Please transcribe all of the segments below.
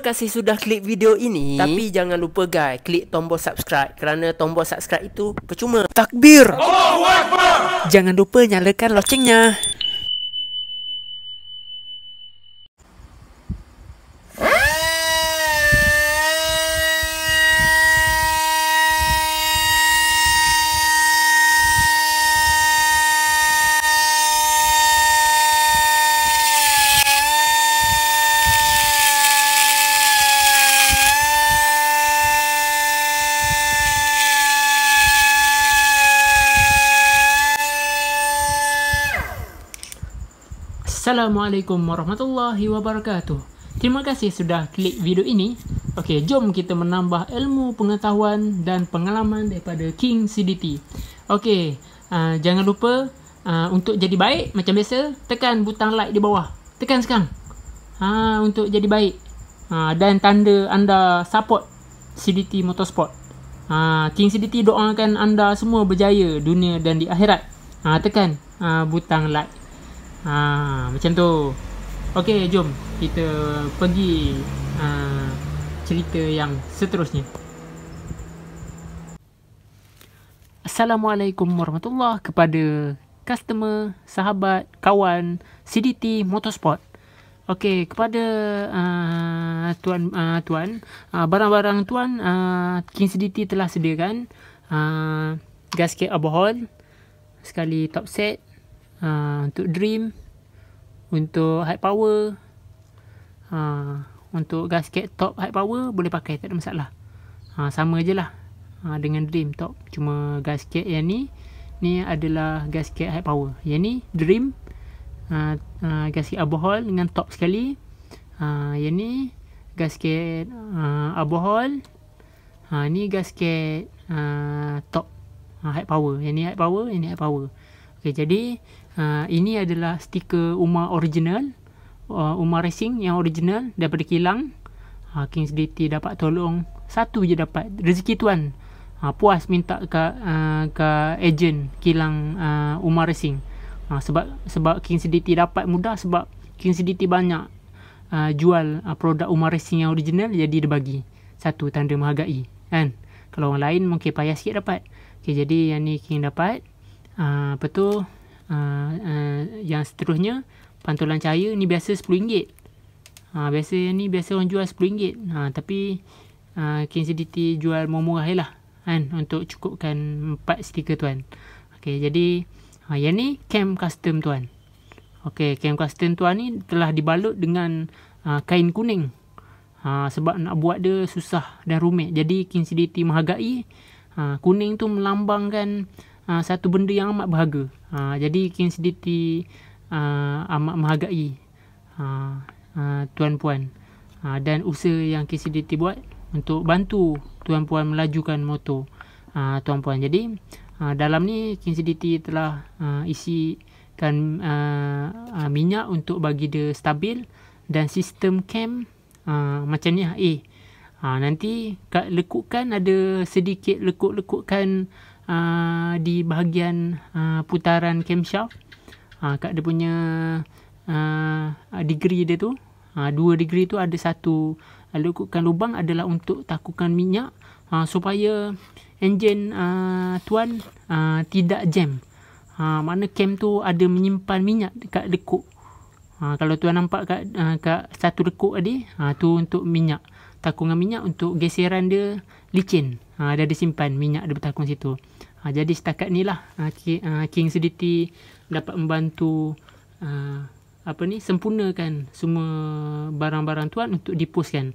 kasih sudah klik video ini Tapi jangan lupa guys Klik tombol subscribe Kerana tombol subscribe itu percuma Takbir Allahu Jangan lupa nyalakan loncengnya. Assalamualaikum warahmatullahi wabarakatuh. Terima kasih sudah klik video ini. Okey, jom kita menambah ilmu pengetahuan dan pengalaman daripada King CDT. Okey, uh, jangan lupa uh, untuk jadi baik macam biasa, tekan butang like di bawah. Tekan sekarang. Ha, untuk jadi baik. Ha, dan tanda anda support CDT Motorsport. Ha, King CDT doakan anda semua berjaya dunia dan di akhirat. Ha, tekan uh, butang like ha, Macam tu Okey jom kita pergi ha, Cerita yang seterusnya Assalamualaikum warahmatullahi Kepada customer, sahabat, kawan CDT Motorsport Okey, kepada uh, tuan uh, tuan, uh, barang-barang tuan uh, King CDT telah sediakan uh, gasket alkohol sekali top set, uh, uh, untuk dream untuk high power uh, untuk gasket top high power boleh pakai tak ada masalah uh, sama je lah uh, dengan dream top cuma gasket yang ni ni adalah gasket high power yang ni dream uh, uh, gasket Abohol dengan top sekali uh, yang ni gasket uh, alcohol uh, ni gasket uh, top uh, high power yang ni high power yang ni high power Okay, jadi uh, ini adalah stiker Umar original. Uh, Umar Racing yang original daripada kilang. Uh, Kings DT dapat tolong. Satu je dapat. Rezeki tuan. Uh, puas minta ke uh, ke ejen kilang uh, Umar Racing. Uh, sebab sebab Kings DT dapat mudah sebab Kings DT banyak uh, jual uh, produk Umar Racing yang original jadi dia bagi satu tanda menghargai kan kalau orang lain mungkin payah sikit dapat okey jadi yang ni King dapat Ah, apa tu uh, uh, yang seterusnya pantulan cahaya ni biasa RM10. Ha uh, biasa yang ni biasa orang jual RM10. Ha uh, tapi a uh, KNCDT jual murah lah kan untuk cukupkan empat stiker tuan. Okey jadi ha uh, yang ni cam custom tuan. Okey cam custom tuan ni telah dibalut dengan uh, kain kuning. Ha, sebab nak buat dia susah dan rumit. Jadi KNCDT menghargai ha, kuning tu melambangkan Ah, satu benda yang amat berharga. Uh, jadi King Sediti uh, ah, amat menghargai uh, uh, tuan-puan uh, dan usaha yang King Sediti buat untuk bantu tuan-puan melajukan motor uh, tuan-puan. Jadi uh, dalam ni King Sediti telah uh, isikan uh, uh, minyak untuk bagi dia stabil dan sistem cam uh, macam ni lah. eh. Ha, nanti kat ada sedikit lekuk-lekukan uh, di bahagian uh, putaran camshaft uh, ah, kat dia punya uh, degree dia tu uh, dua degree tu ada satu lukukan lubang adalah untuk takukan minyak uh, supaya enjin uh, tuan uh, tidak jam uh, mana cam tu ada menyimpan minyak dekat lekuk. uh, kalau tuan nampak kat, uh, kat satu dekuk tadi uh, tu untuk minyak takungan minyak untuk geseran dia licin ha, dia ada simpan minyak dia bertakung situ ha, jadi setakat ni lah ha, ah, King, ha, King Sediti dapat membantu ha, apa ni sempurnakan semua barang-barang tuan untuk dipostkan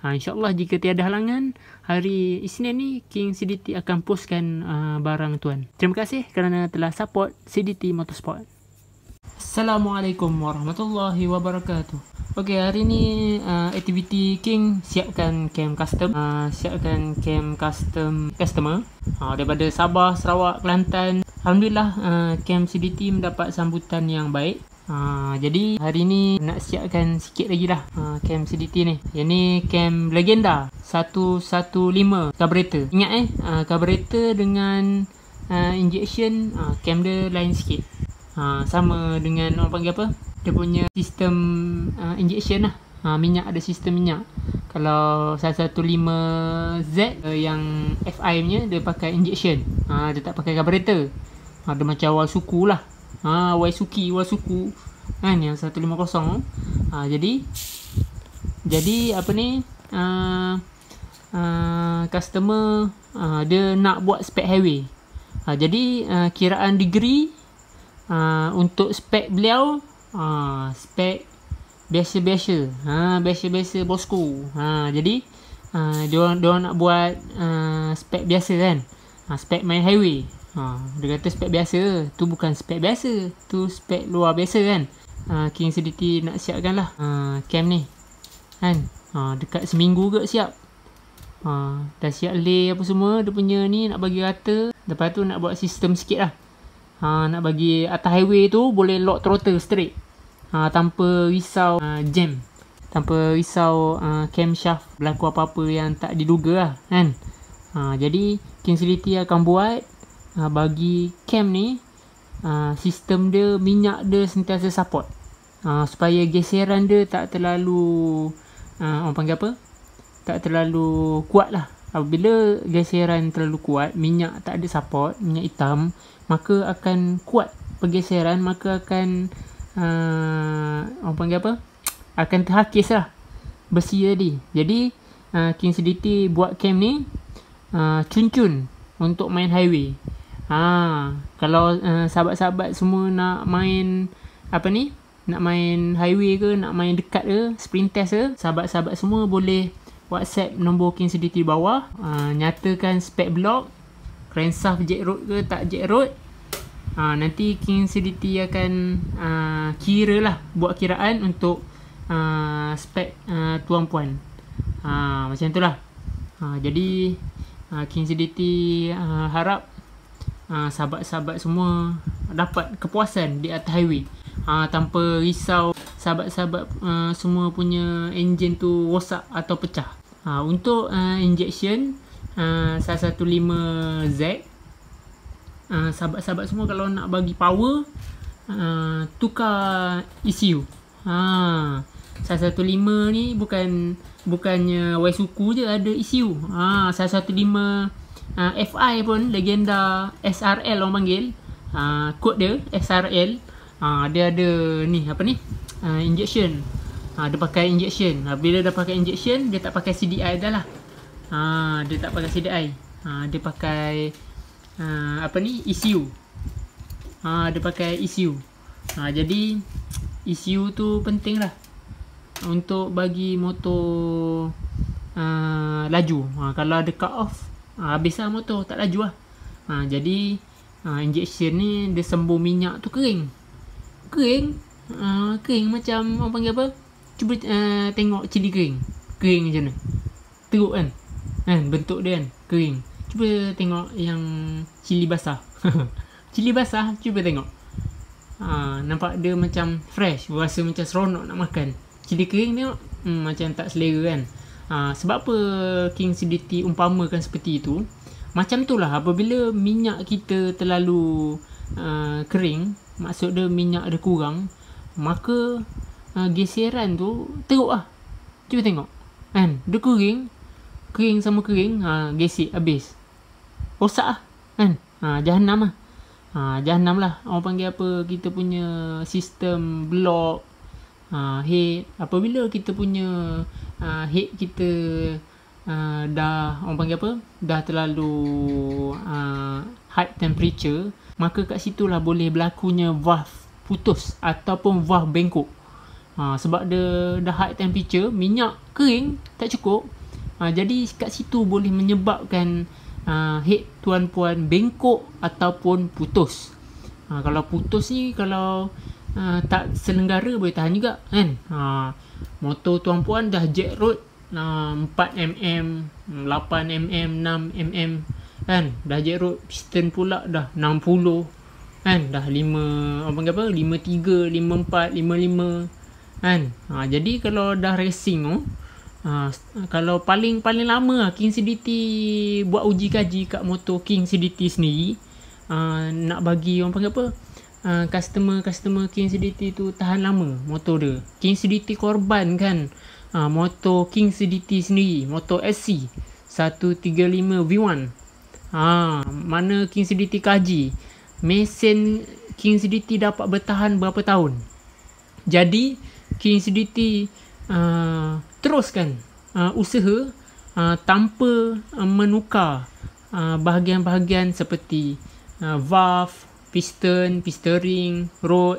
ha, insyaAllah jika tiada halangan hari Isnin ni King Sediti akan postkan ha, barang tuan terima kasih kerana telah support Sediti Motorsport Assalamualaikum warahmatullahi wabarakatuh. Okey, hari ni uh, activity king siapkan cam custom, uh, siapkan cam custom customer uh, daripada Sabah, Sarawak, Kelantan. Alhamdulillah uh, cam CDT mendapat sambutan yang baik. Uh, jadi hari ni nak siapkan sikit lagi lah uh, Cam CDT ni Yang ni cam legenda 115 carburetor Ingat eh uh, carburetor dengan uh, injection uh, Cam dia lain sikit ha, sama dengan orang panggil apa dia punya sistem uh, injection lah ha, minyak ada sistem minyak kalau 115Z uh, eh, yang FI nya dia pakai injection ha, dia tak pakai carburetor ada ha, macam awal suku lah ha, awal suki awal suku kan yang 150 ha, jadi jadi apa ni uh, uh, customer uh, dia nak buat spec highway ha, jadi uh, kiraan degree uh, untuk spek beliau uh, spek biasa-biasa ha biasa-biasa bosku ha jadi uh, dia orang dia orang nak buat uh, spek biasa kan ha, spek main highway ha dia kata spek biasa tu bukan spek biasa tu spek luar biasa kan uh, King CDT nak siapkan lah uh, camp ni kan uh, dekat seminggu ke siap uh, dah siap lay apa semua dia punya ni nak bagi rata lepas tu nak buat sistem sikit lah ha, nak bagi atas highway tu boleh lock throttle straight ha, tanpa risau ha, jam tanpa risau ha, camshaft berlaku apa-apa yang tak diduga lah kan ha, jadi King City akan buat ha, bagi cam ni ha, sistem dia minyak dia sentiasa support ha, supaya geseran dia tak terlalu ha, orang panggil apa tak terlalu kuat lah Apabila geseran terlalu kuat, minyak tak ada support, minyak hitam, maka akan kuat pergeseran maka akan uh, orang panggil apa akan terhakis lah besi tadi jadi uh, King City buat camp ni uh, cun-cun untuk main highway ha, kalau uh, sahabat-sahabat semua nak main apa ni nak main highway ke nak main dekat ke sprint test ke sahabat-sahabat semua boleh WhatsApp nombor King City bawah uh, nyatakan spek blog. Ransaf Jack Road ke tak Jack Road ha, Nanti King City akan uh, Kira lah Buat kiraan untuk uh, Spek uh, tuan puan uh, Macam tu lah uh, Jadi uh, King City uh, harap uh, Sahabat-sahabat semua Dapat kepuasan di atas highway uh, Tanpa risau Sahabat-sahabat uh, semua punya Enjin tu rosak atau pecah uh, Untuk uh, injection Injection 115Z ah, uh, ah, sahabat-sahabat semua kalau nak bagi power uh, tukar ECU ha uh, 115 ni bukan bukannya Y je ada ECU ha uh, 115 uh, FI pun legenda SRL orang panggil uh, kod dia SRL uh, dia ada ni apa ni uh, injection uh, dia pakai injection uh, bila dah pakai injection dia tak pakai CDI dah lah ha, dia tak pakai CDI ha, dia pakai ha, apa ni ECU ha, dia pakai ECU ha, jadi ECU tu penting lah untuk bagi motor uh, laju ha, kalau ada cut off ha, habis lah motor tak laju lah ha, jadi ha, injection ni dia sembuh minyak tu kering kering uh, kering macam orang panggil apa cuba uh, tengok cili kering kering macam mana teruk kan kan bentuk dia kan kering cuba tengok yang cili basah cili basah cuba tengok ha, nampak dia macam fresh rasa macam seronok nak makan cili kering tengok hmm, macam tak selera kan ha, sebab apa King CDT umpamakan seperti itu macam tu lah apabila minyak kita terlalu uh, kering maksud dia minyak ada kurang maka uh, ha, geseran tu teruk lah. cuba tengok kan dia kering kering sama kering ha gesek habis rosak lah kan ha jahanam lah ha jahanam lah orang panggil apa kita punya sistem blok ha head apabila kita punya ha, head kita ha, dah orang panggil apa dah terlalu ha, high temperature maka kat situ lah boleh berlakunya valve putus ataupun valve bengkok ha, sebab dia dah high temperature minyak kering tak cukup Ha, jadi kat situ boleh menyebabkan ha, head tuan puan bengkok ataupun putus. Ha, kalau putus ni kalau ha, tak selenggara boleh tahan juga kan. Ha, motor tuan puan dah jet road ha, 4mm, 8mm, 6mm kan. Dah jet road piston pula dah 60 kan dah 5 apa apa 53 54 55 kan ha, jadi kalau dah racing tu oh, Uh, kalau paling paling lama lah, King CDT buat uji kaji kat motor King CDT sendiri uh, nak bagi orang panggil apa? Ha, customer customer King CDT tu tahan lama motor dia. King CDT korban kan uh, motor King CDT sendiri, motor SC 135 V1. Ah, uh, mana King CDT kaji? Mesin King CDT dapat bertahan berapa tahun? Jadi King CDT uh, teruskan uh, usaha uh, tanpa uh, menukar uh, bahagian-bahagian seperti uh, valve, piston, piston ring, rod,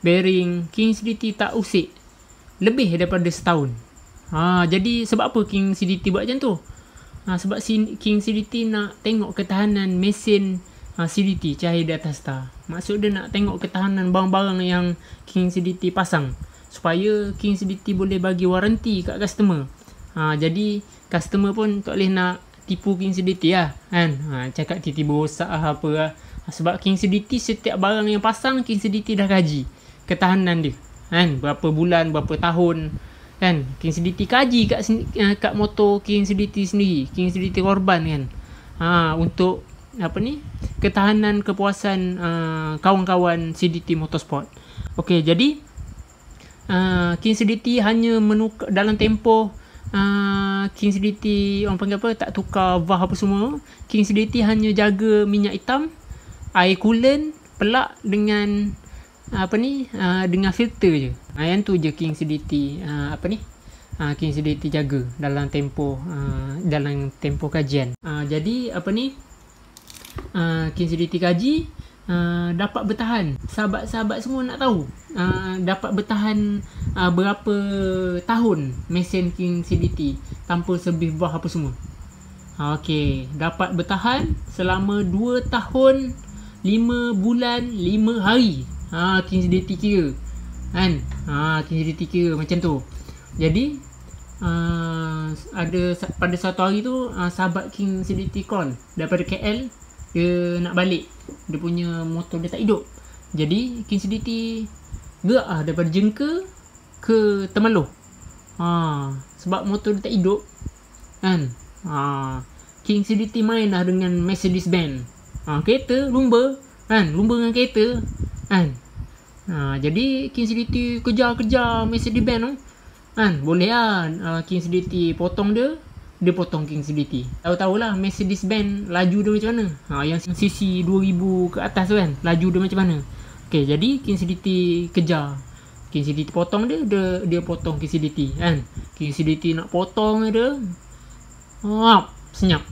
bearing, King CDT tak usik lebih daripada setahun. Ha, jadi sebab apa King CDT buat macam tu? Ha, sebab King CDT nak tengok ketahanan mesin ha, ah, CDT cahaya di atas star. Maksud dia nak tengok ketahanan barang-barang yang King CDT pasang supaya King's Beauty boleh bagi waranti kat customer. Ha, jadi customer pun tak boleh nak tipu King's Beauty lah ya, kan. Ha, cakap tiba-tiba rosak lah apa lah. Ha, sebab King's Beauty setiap barang yang pasang King's Beauty dah kaji ketahanan dia. Kan berapa bulan, berapa tahun kan King's Beauty kaji kat eh, kat motor King's Beauty sendiri. King's Beauty korban kan. Ha untuk apa ni ketahanan kepuasan uh, kawan-kawan CDT Motorsport. Okey jadi Ah, King City hanya menukar dalam tempoh uh, King City orang panggil apa tak tukar vah apa semua King City hanya jaga minyak hitam air kulen, pelak dengan ah, apa ni uh, dengan filter je uh, yang tu je King City uh, apa ni Uh, King City jaga dalam tempo uh, dalam tempo kajian uh, jadi apa ni uh, King City kaji uh, dapat bertahan sahabat-sahabat semua nak tahu uh, dapat bertahan uh, berapa tahun mesin King CBT tanpa servis buah apa semua Okey, dapat bertahan selama 2 tahun 5 bulan 5 hari. Ha, King CBT kira. Kan? Ha, King CBT kira macam tu. Jadi uh, ada pada satu hari tu uh, sahabat King CBT call daripada KL dia nak balik dia punya motor dia tak hidup jadi King City gerak lah daripada jengka ke temaloh ha, sebab motor dia tak hidup kan ha, King City main lah dengan Mercedes Benz ha, kereta lumba kan lumba dengan kereta kan ha, jadi King City kejar-kejar Mercedes Benz kan boleh lah ha, King City potong dia dia potong King's Ability. Tahu-tahulah Mercedes Benz laju dia macam mana. Ha yang CC 2000 ke atas tu kan, laju dia macam mana. Okay jadi King's Ability kejar. King's Ability potong dia, dia dia potong King's Ability kan. King's Ability nak potong dia. Wah, senyap.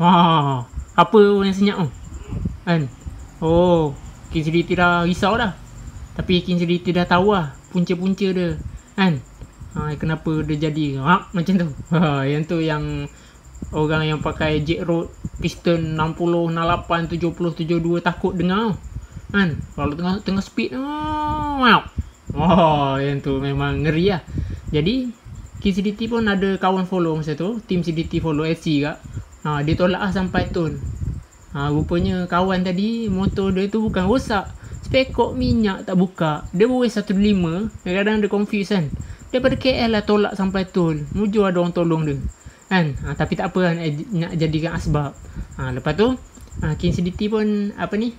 Wah, ha, apa yang senyap tu? Kan. Oh, King's Ability dah risau dah. Tapi King's Ability dah tahu lah punca-punca dia. Kan? ha, kenapa dia jadi ha, macam tu ha, yang tu yang orang yang pakai jet road piston 60 68 70 72 takut dengar kan kalau tengah tengah speed oh, wow ha, yang tu memang ngeri lah jadi KCDT pun ada kawan follow masa tu Team CDT follow SC kak ha, Dia tolak lah sampai tu. ha, Rupanya kawan tadi Motor dia tu bukan rosak Spekok minyak tak buka Dia boleh 1.5 Kadang-kadang dia confuse kan daripada KL lah tolak sampai tol menuju ada orang tolong dia kan ha, tapi tak apa kan nak, nak jadikan asbab ha, lepas tu ha, King City pun apa ni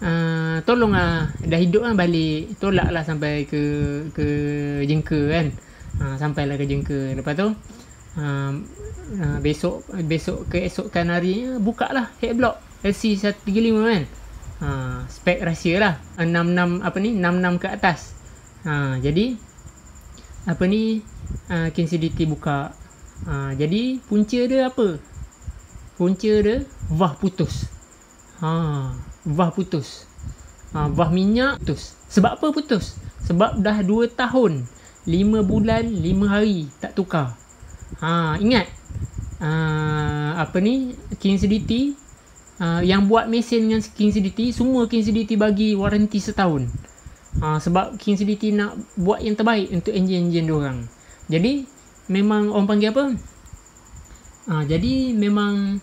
ha, tolong lah dah hidup kan balik tolak lah sampai ke ke jengka kan ha, sampai lah ke jengka lepas tu ha, ha, besok besok ke esokkan hari buka lah head block LC135 kan ha, spek rahsia lah 66 apa ni 66 ke atas ha, jadi apa ni uh, ah, kinsiditi buka uh, jadi punca dia apa punca dia vah putus ha vah putus ha, vah minyak putus sebab apa putus sebab dah 2 tahun 5 bulan 5 hari tak tukar ha ingat uh, apa ni kinsiditi uh, yang buat mesin dengan kinsiditi semua kinsiditi bagi waranti setahun Ha, sebab King City nak buat yang terbaik untuk enjin-enjin orang. Jadi memang orang panggil apa? Ha, jadi memang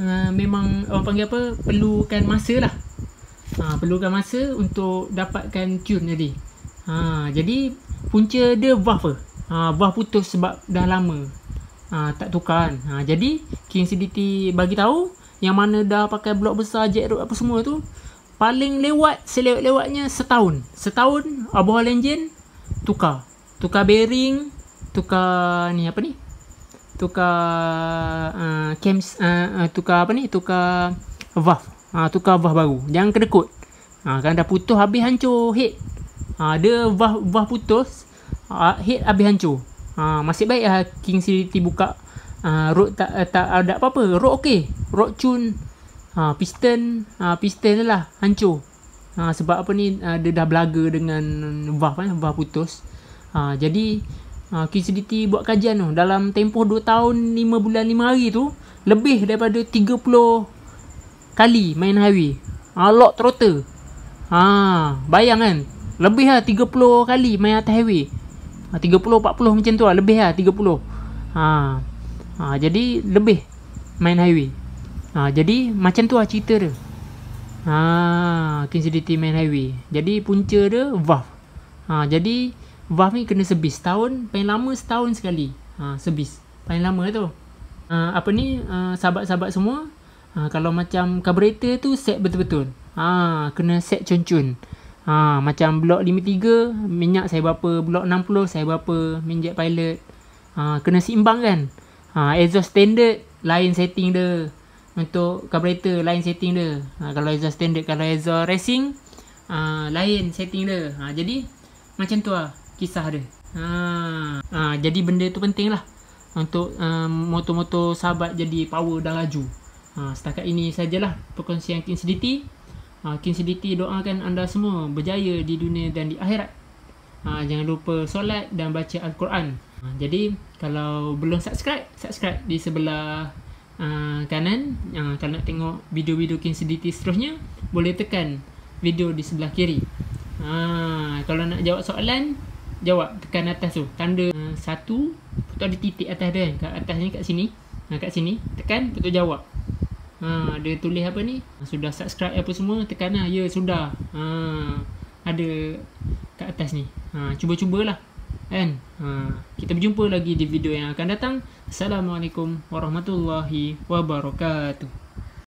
uh, memang orang panggil apa? Perlukan masa lah. Ha, perlukan masa untuk dapatkan tune tadi. Ha, jadi punca dia buffer. Ha, buff putus sebab dah lama. Ha, tak tukar kan. Ha, jadi King City bagi tahu yang mana dah pakai blok besar, jet road apa semua tu paling lewat selewat-lewatnya setahun setahun abuhal engine tukar tukar bearing tukar ni apa ni tukar uh, cams uh, uh, tukar apa ni tukar valve uh, tukar valve baru jangan kedekut ha uh, kan dah putus habis hancur head ha dia valve valve putus uh, head habis hancur ha masih baik uh, king city buka uh, road tak tak ada apa-apa road okey road tune ha, piston ha, piston lah hancur ha, sebab apa ni ha, dia dah belaga dengan valve kan valve putus ha, jadi ha, QCDT buat kajian tu dalam tempoh 2 tahun 5 bulan 5 hari tu lebih daripada 30 kali main highway ha, lock throttle ha, bayang kan lebih lah 30 kali main atas highway 30 ha, 40 macam tu lah lebih lah 30. Ha. Ha jadi lebih main highway. Ha, jadi macam tu lah cerita dia. Ha, King City Main Highway. Jadi punca dia VAF. Ha, jadi VAF ni kena sebis tahun, Paling lama setahun sekali. Ha, servis. Paling lama lah tu. Ha, apa ni ha, sahabat-sahabat semua. Ha, kalau macam carburetor tu set betul-betul. Ha, kena set cun-cun. Ha, macam blok tiga minyak saya berapa. Blok enam puluh saya berapa. Minjet pilot. Ha, kena seimbang kan. Ha, exhaust standard, lain setting dia untuk carburetor lain setting dia ha, kalau Ezra standard kalau Ezra racing ha, lain setting dia ha, jadi macam tu lah kisah dia ha, ha, jadi benda tu penting lah untuk uh, motor-motor sahabat jadi power dan laju ha, setakat ini sajalah perkongsian King City ha, King City doakan anda semua berjaya di dunia dan di akhirat ha, jangan lupa solat dan baca Al-Quran ha, jadi kalau belum subscribe subscribe di sebelah Ah, kanan uh, Kalau nak tengok video-video King Sediti seterusnya Boleh tekan video di sebelah kiri uh, Kalau nak jawab soalan Jawab tekan atas tu Tanda uh, satu Itu ada titik atas dia kan ni kat sini uh, Kat sini Tekan betul jawab Ha, dia tulis apa ni Sudah subscribe apa semua Tekan lah Ya sudah ha, Ada Kat atas ni ha, Cuba-cubalah Kan? Ha. Kita berjumpa lagi di video yang akan datang. Assalamualaikum warahmatullahi wabarakatuh.